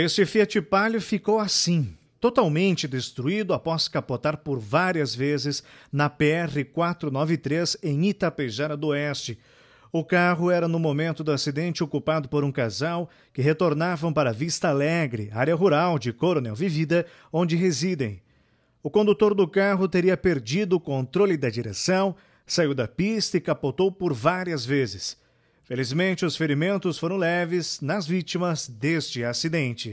Este Fiat Palio ficou assim, totalmente destruído após capotar por várias vezes na PR 493 em Itapejara do Oeste. O carro era no momento do acidente ocupado por um casal que retornavam para Vista Alegre, área rural de Coronel Vivida, onde residem. O condutor do carro teria perdido o controle da direção, saiu da pista e capotou por várias vezes. Felizmente, os ferimentos foram leves nas vítimas deste acidente.